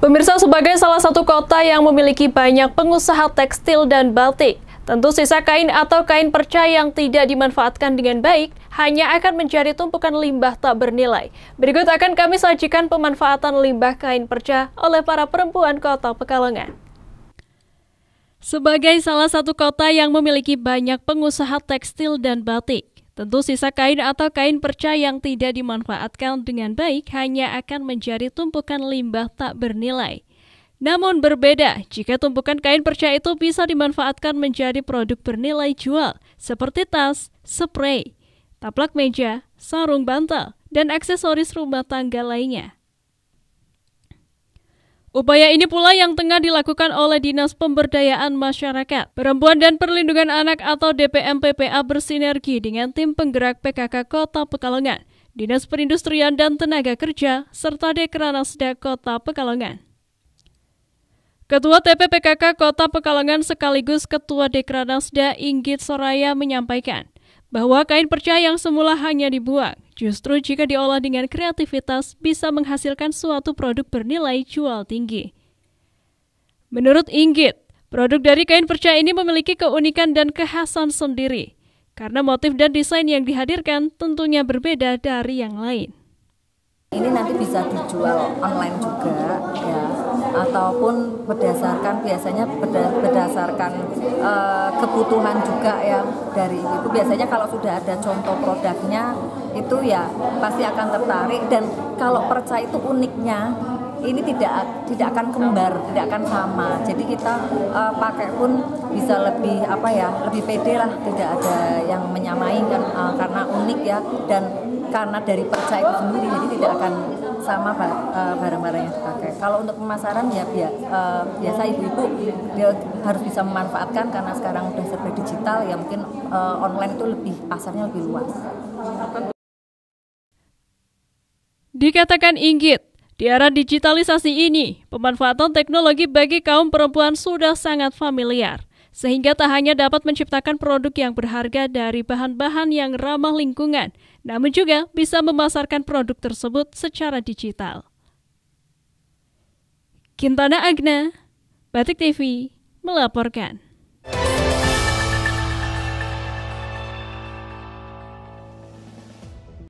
Pemirsa sebagai salah satu kota yang memiliki banyak pengusaha tekstil dan batik, tentu sisa kain atau kain perca yang tidak dimanfaatkan dengan baik hanya akan menjadi tumpukan limbah tak bernilai. Berikut akan kami sajikan pemanfaatan limbah kain perca oleh para perempuan kota Pekalongan. Sebagai salah satu kota yang memiliki banyak pengusaha tekstil dan batik, Tentu sisa kain atau kain perca yang tidak dimanfaatkan dengan baik hanya akan menjadi tumpukan limbah tak bernilai. Namun berbeda jika tumpukan kain perca itu bisa dimanfaatkan menjadi produk bernilai jual seperti tas, spray, taplak meja, sarung bantal, dan aksesoris rumah tangga lainnya. Upaya ini pula yang tengah dilakukan oleh Dinas Pemberdayaan Masyarakat, Perempuan dan Perlindungan Anak atau DPMPPA bersinergi dengan tim penggerak PKK Kota Pekalongan, Dinas Perindustrian dan Tenaga Kerja, serta Dekranasda Kota Pekalongan. Ketua TPPKK Kota Pekalongan sekaligus Ketua Dekranasda Inggit Soraya menyampaikan bahwa kain percaya yang semula hanya dibuang Justru jika diolah dengan kreativitas bisa menghasilkan suatu produk bernilai jual tinggi. Menurut Inggit, produk dari kain perca ini memiliki keunikan dan kekhasan sendiri karena motif dan desain yang dihadirkan tentunya berbeda dari yang lain. Ini nanti bisa dijual online juga ya ataupun berdasarkan biasanya berdasarkan uh, kebutuhan juga ya dari itu biasanya kalau sudah ada contoh produknya itu ya pasti akan tertarik dan kalau percaya itu uniknya ini tidak tidak akan kembar, tidak akan sama. Jadi kita uh, pakai pun bisa lebih apa ya, lebih pede lah, tidak ada yang menyamai kan uh, karena unik ya dan karena dari percaya itu sendiri jadi tidak akan sama eh, barang-barang yang dipakai. Kalau untuk pemasaran ya eh, biasa ibu-ibu dia harus bisa memanfaatkan karena sekarang udah serba digital ya mungkin eh, online itu lebih pasarnya lebih luas. Dikatakan inggit, di era digitalisasi ini, pemanfaatan teknologi bagi kaum perempuan sudah sangat familiar sehingga tak hanya dapat menciptakan produk yang berharga dari bahan-bahan yang ramah lingkungan, namun juga bisa memasarkan produk tersebut secara digital. Kintana Agna, Batik TV, melaporkan.